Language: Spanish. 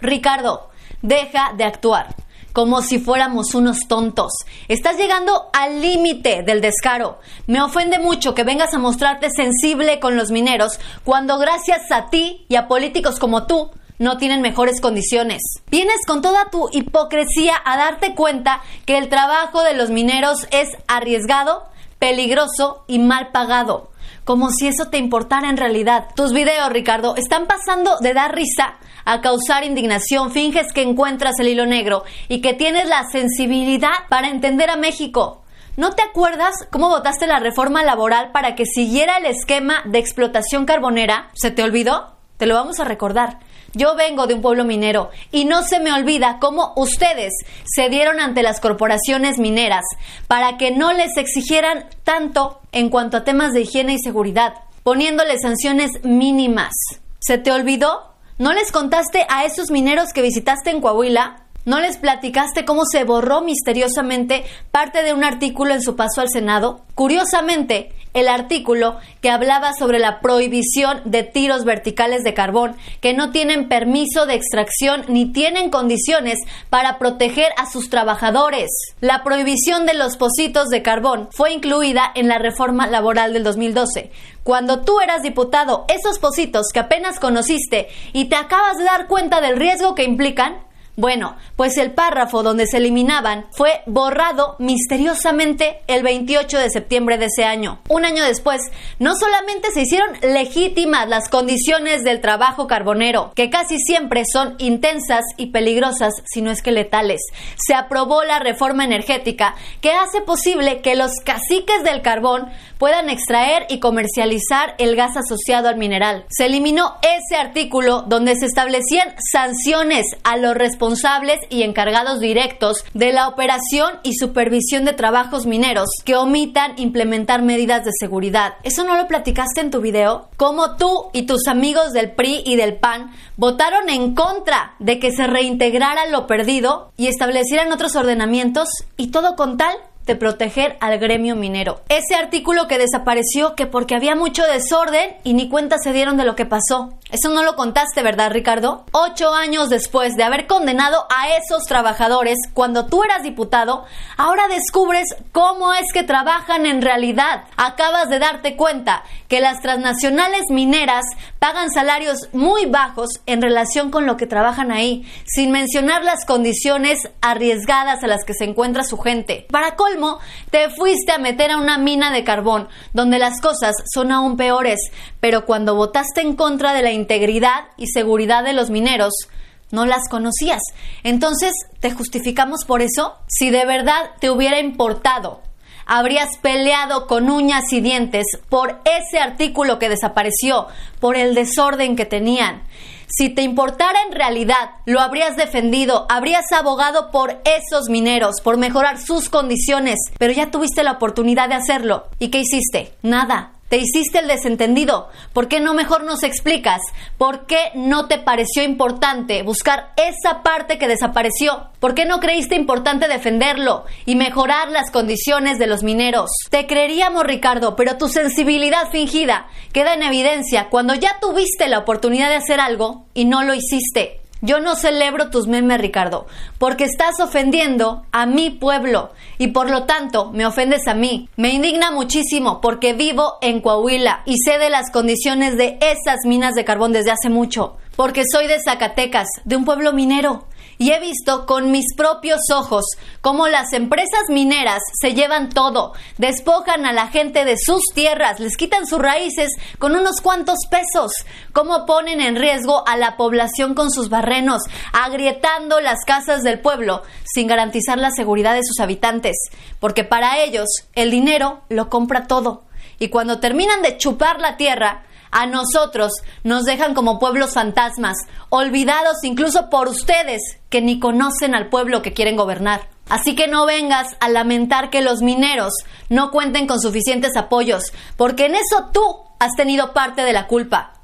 Ricardo, deja de actuar como si fuéramos unos tontos. Estás llegando al límite del descaro. Me ofende mucho que vengas a mostrarte sensible con los mineros cuando gracias a ti y a políticos como tú no tienen mejores condiciones. Vienes con toda tu hipocresía a darte cuenta que el trabajo de los mineros es arriesgado, peligroso y mal pagado como si eso te importara en realidad. Tus videos, Ricardo, están pasando de dar risa a causar indignación. Finges que encuentras el hilo negro y que tienes la sensibilidad para entender a México. ¿No te acuerdas cómo votaste la reforma laboral para que siguiera el esquema de explotación carbonera? ¿Se te olvidó? Te lo vamos a recordar. Yo vengo de un pueblo minero y no se me olvida cómo ustedes se dieron ante las corporaciones mineras para que no les exigieran tanto en cuanto a temas de higiene y seguridad, poniéndoles sanciones mínimas. ¿Se te olvidó? ¿No les contaste a esos mineros que visitaste en Coahuila ¿No les platicaste cómo se borró misteriosamente parte de un artículo en su paso al Senado? Curiosamente, el artículo que hablaba sobre la prohibición de tiros verticales de carbón que no tienen permiso de extracción ni tienen condiciones para proteger a sus trabajadores. La prohibición de los pocitos de carbón fue incluida en la reforma laboral del 2012. Cuando tú eras diputado, esos pocitos que apenas conociste y te acabas de dar cuenta del riesgo que implican, bueno, pues el párrafo donde se eliminaban fue borrado misteriosamente el 28 de septiembre de ese año. Un año después, no solamente se hicieron legítimas las condiciones del trabajo carbonero, que casi siempre son intensas y peligrosas, sino esqueletales es que letales, se aprobó la reforma energética que hace posible que los caciques del carbón puedan extraer y comercializar el gas asociado al mineral. Se eliminó ese artículo donde se establecían sanciones a los responsables responsables y encargados directos de la operación y supervisión de trabajos mineros que omitan implementar medidas de seguridad. ¿Eso no lo platicaste en tu video? ¿Cómo tú y tus amigos del PRI y del PAN votaron en contra de que se reintegrara lo perdido y establecieran otros ordenamientos y todo con tal proteger al gremio minero. Ese artículo que desapareció que porque había mucho desorden y ni cuenta se dieron de lo que pasó. Eso no lo contaste, ¿verdad, Ricardo? Ocho años después de haber condenado a esos trabajadores cuando tú eras diputado, ahora descubres cómo es que trabajan en realidad. Acabas de darte cuenta que las transnacionales mineras pagan salarios muy bajos en relación con lo que trabajan ahí, sin mencionar las condiciones arriesgadas a las que se encuentra su gente. Para colmo, te fuiste a meter a una mina de carbón, donde las cosas son aún peores, pero cuando votaste en contra de la integridad y seguridad de los mineros, no las conocías. Entonces, ¿te justificamos por eso? Si de verdad te hubiera importado, habrías peleado con uñas y dientes por ese artículo que desapareció, por el desorden que tenían. Si te importara en realidad, lo habrías defendido, habrías abogado por esos mineros, por mejorar sus condiciones, pero ya tuviste la oportunidad de hacerlo. ¿Y qué hiciste? Nada. Te hiciste el desentendido. ¿Por qué no mejor nos explicas? ¿Por qué no te pareció importante buscar esa parte que desapareció? ¿Por qué no creíste importante defenderlo y mejorar las condiciones de los mineros? Te creeríamos, Ricardo, pero tu sensibilidad fingida queda en evidencia cuando ya tuviste la oportunidad de hacer algo y no lo hiciste. Yo no celebro tus memes, Ricardo, porque estás ofendiendo a mi pueblo y por lo tanto me ofendes a mí. Me indigna muchísimo porque vivo en Coahuila y sé de las condiciones de esas minas de carbón desde hace mucho porque soy de Zacatecas, de un pueblo minero, y he visto con mis propios ojos cómo las empresas mineras se llevan todo, despojan a la gente de sus tierras, les quitan sus raíces con unos cuantos pesos, cómo ponen en riesgo a la población con sus barrenos, agrietando las casas del pueblo sin garantizar la seguridad de sus habitantes, porque para ellos el dinero lo compra todo. Y cuando terminan de chupar la tierra, a nosotros nos dejan como pueblos fantasmas, olvidados incluso por ustedes que ni conocen al pueblo que quieren gobernar. Así que no vengas a lamentar que los mineros no cuenten con suficientes apoyos, porque en eso tú has tenido parte de la culpa.